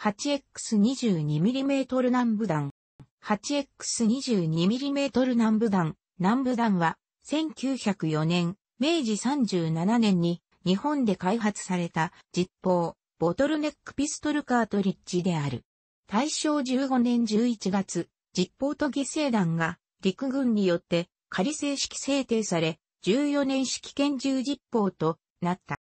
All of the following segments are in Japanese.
8x22mm 南部弾。8x22mm 南部弾。南部弾は、1904年、明治37年に、日本で開発された、実砲、ボトルネックピストルカートリッジである。大正15年11月、実砲と犠牲弾が、陸軍によって、仮正式制定され、14年式拳銃実砲となった。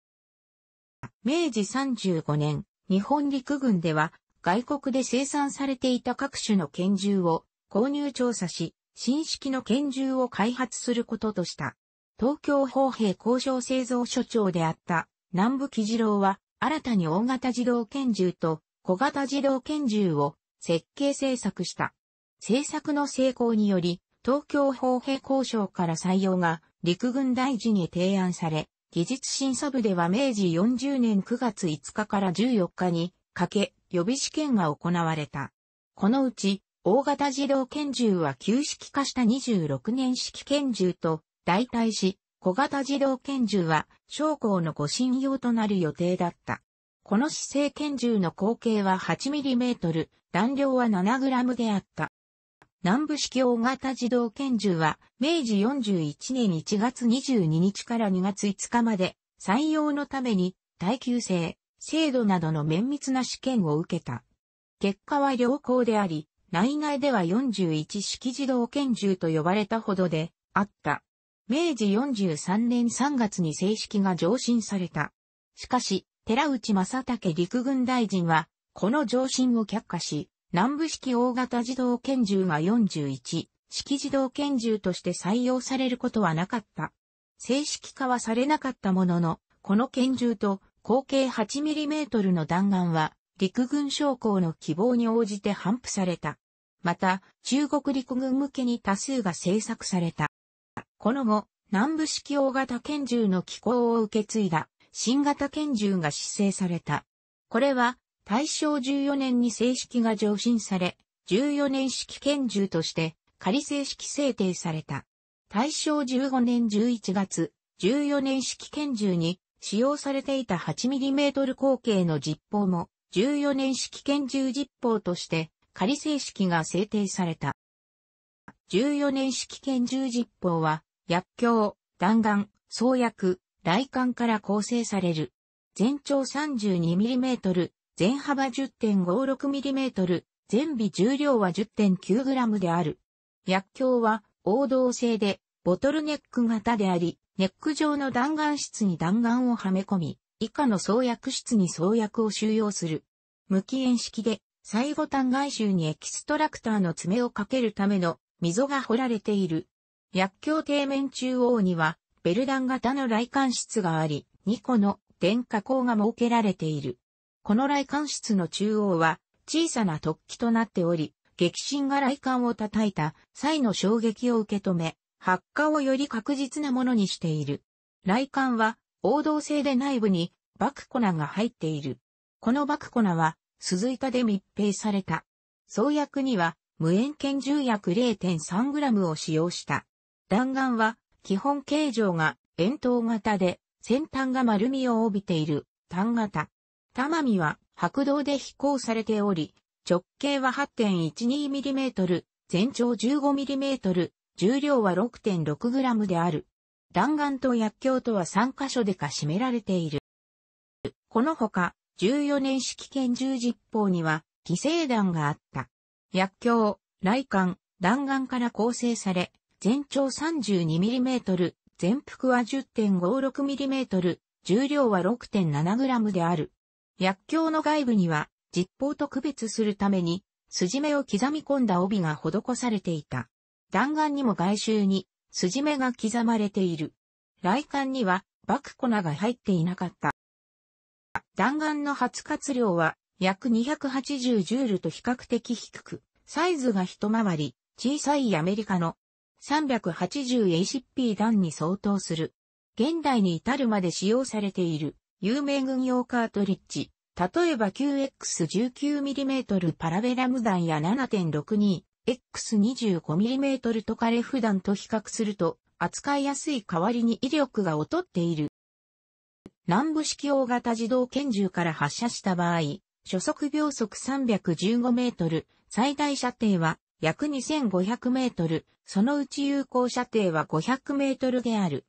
明治35年、日本陸軍では外国で生産されていた各種の拳銃を購入調査し、新式の拳銃を開発することとした。東京砲兵工場製造所長であった南部喜次郎は新たに大型自動拳銃と小型自動拳銃を設計製作した。製作の成功により東京砲兵工場から採用が陸軍大臣に提案され、技術審査部では明治40年9月5日から14日にかけ予備試験が行われた。このうち大型自動拳銃は旧式化した26年式拳銃と代替し、小型自動拳銃は将校の護身用となる予定だった。この姿勢拳銃の口径は 8mm、弾量は 7g であった。南部式大型自動拳銃は、明治41年1月22日から2月5日まで、採用のために、耐久性、精度などの綿密な試験を受けた。結果は良好であり、内外では41式自動拳銃と呼ばれたほどで、あった。明治43年3月に正式が上申された。しかし、寺内正武陸軍大臣は、この上申を却下し、南部式大型自動拳銃が41式自動拳銃として採用されることはなかった。正式化はされなかったものの、この拳銃と口径 8mm の弾丸は陸軍将校の希望に応じて頒布された。また、中国陸軍向けに多数が製作された。この後、南部式大型拳銃の機構を受け継いだ新型拳銃が施政された。これは大正14年に正式が上申され、14年式拳銃として仮正式制定された。大正15年11月、14年式拳銃に使用されていた 8mm 口径の実砲も14年式拳銃実砲として仮正式が制定された。14年式拳銃実砲は薬莢、弾丸、創薬、雷管から構成される。全長 32mm、全幅 10.56mm、全微重量は 10.9g である。薬莢は王道製で、ボトルネック型であり、ネック状の弾丸室に弾丸をはめ込み、以下の創薬室に創薬を収容する。無機塩式で、最後端外周にエキストラクターの爪をかけるための溝が掘られている。薬莢底面中央には、ベルダン型の来館室があり、2個の電化工が設けられている。この雷管室の中央は小さな突起となっており、激震が雷管を叩いた際の衝撃を受け止め、発火をより確実なものにしている。雷管は、王道製で内部に爆粉が入っている。この爆粉は、鈴板で密閉された。創薬には、無塩拳銃薬 0.3g を使用した。弾丸は、基本形状が円筒型で、先端が丸みを帯びている、単型。玉身は白銅で飛行されており、直径は 8.12mm、全長 15mm、重量は 6.6g である。弾丸と薬莢とは3箇所でか締められている。このほか、14年式拳銃実砲には、犠牲弾があった。薬莢、雷管、弾丸から構成され、全長 32mm、全幅は 10.56mm、重量は 6.7g である。薬莢の外部には、実法と区別するために、筋目を刻み込んだ帯が施されていた。弾丸にも外周に、筋目が刻まれている。来艦には、爆粉が入っていなかった。弾丸の発活量は、約280ジュールと比較的低く、サイズが一回り、小さいアメリカの 380ACP 弾に相当する。現代に至るまで使用されている。有名軍用カートリッジ、例えば 9X19mm パラベラム弾や 7.62X25mm トカレフ弾と比較すると、扱いやすい代わりに威力が劣っている。南部式大型自動拳銃から発射した場合、初速秒速315メートル、最大射程は約2500メートル、そのうち有効射程は500メートルである。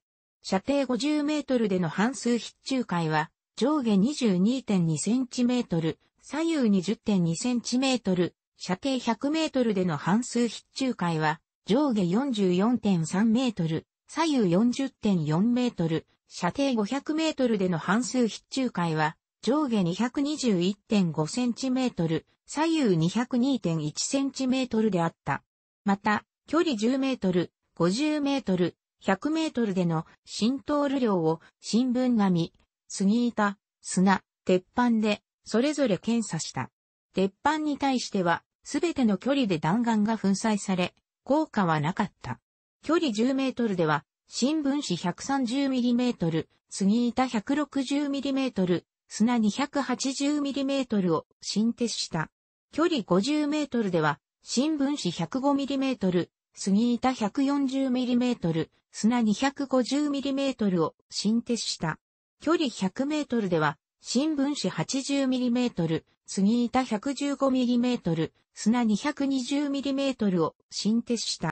射程50メートルでの半数必中回は、上下22.2センチメートル、左右20.2センチメートル、射程100メートルでの半数必中回は、上下44.3メートル、左右40.4メートル、射程500メートルでの半数必中回は、上下221.5センチメートル、左右202.1センチメートルであった。また、距離10メートル、50メートル、100メートルでの浸透量を新聞紙、杉板、砂、鉄板でそれぞれ検査した。鉄板に対してはすべての距離で弾丸が粉砕され、効果はなかった。距離10メートルでは新聞紙1 3 0トル、杉板1 6 0トル、砂2 8 0トルを新鉄した。距離50メートルでは新聞紙1 0 5トル、杉板 140mm、砂 250mm を新鉄した。距離 100m では、新聞紙 80mm、杉板 115mm、砂 220mm を新鉄した。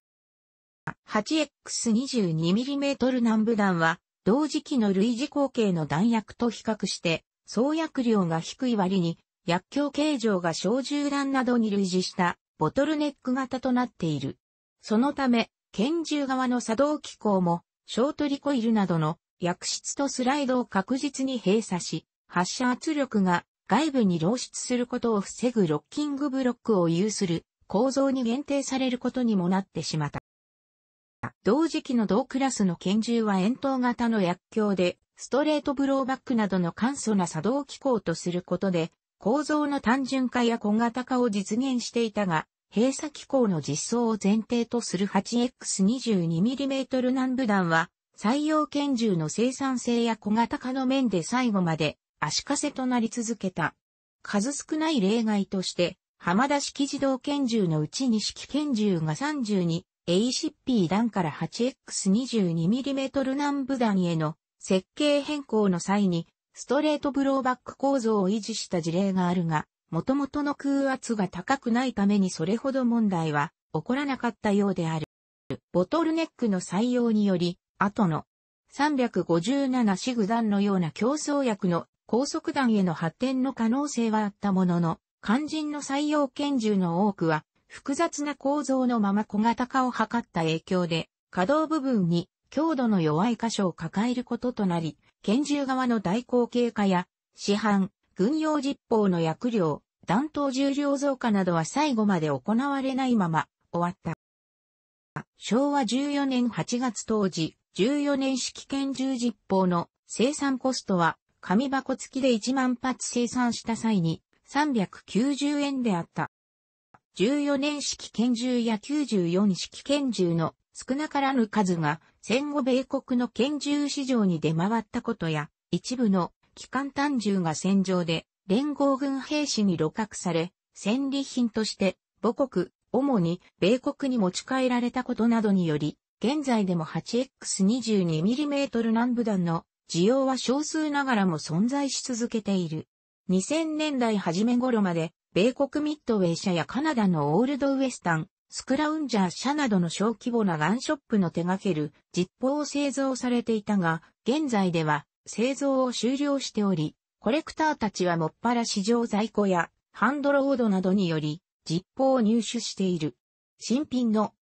8x22mm 南部弾は、同時期の類似口径の弾薬と比較して、創薬量が低い割に、薬莢形状が小銃弾などに類似した、ボトルネック型となっている。そのため、拳銃側の作動機構も、ショートリコイルなどの薬室とスライドを確実に閉鎖し、発射圧力が外部に漏出することを防ぐロッキングブロックを有する構造に限定されることにもなってしまった。同時期の同クラスの拳銃は円筒型の薬莢で、ストレートブローバックなどの簡素な作動機構とすることで、構造の単純化や小型化を実現していたが、閉鎖機構の実装を前提とする 8X22mm 南部弾は、採用拳銃の生産性や小型化の面で最後まで足かせとなり続けた。数少ない例外として、浜田式自動拳銃のうち2式拳銃が 32ACP 弾から 8X22mm 南部弾への設計変更の際に、ストレートブローバック構造を維持した事例があるが、元々の空圧が高くないためにそれほど問題は起こらなかったようである。ボトルネックの採用により、後の357シグ弾のような競争薬の高速弾への発展の可能性はあったものの、肝心の採用拳銃の多くは複雑な構造のまま小型化を図った影響で、可動部分に強度の弱い箇所を抱えることとなり、拳銃側の代行経過や市販、軍用実報の薬量、弾頭重量増加などは最後まで行われないまま終わった。昭和14年8月当時、14年式拳銃実砲の生産コストは、紙箱付きで1万発生産した際に390円であった。14年式拳銃や94式拳銃の少なからぬ数が戦後米国の拳銃市場に出回ったことや、一部の機関単銃が戦場で連合軍兵士に露獲され、戦利品として母国、主に米国に持ち帰られたことなどにより、現在でも 8X22mm 南部弾の需要は少数ながらも存在し続けている。2000年代初め頃まで、米国ミッドウェイ社やカナダのオールドウエスタン、スクラウンジャー社などの小規模なガンショップの手掛ける実砲を製造されていたが、現在では製造を終了しており、コレクターたちはもっぱら市場在庫やハンドロードなどにより、実報を入手している。新品の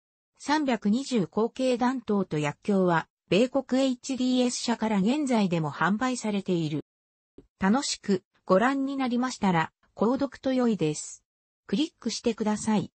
320口径弾頭と薬莢は、米国 HDS 社から現在でも販売されている。楽しくご覧になりましたら、購読と良いです。クリックしてください。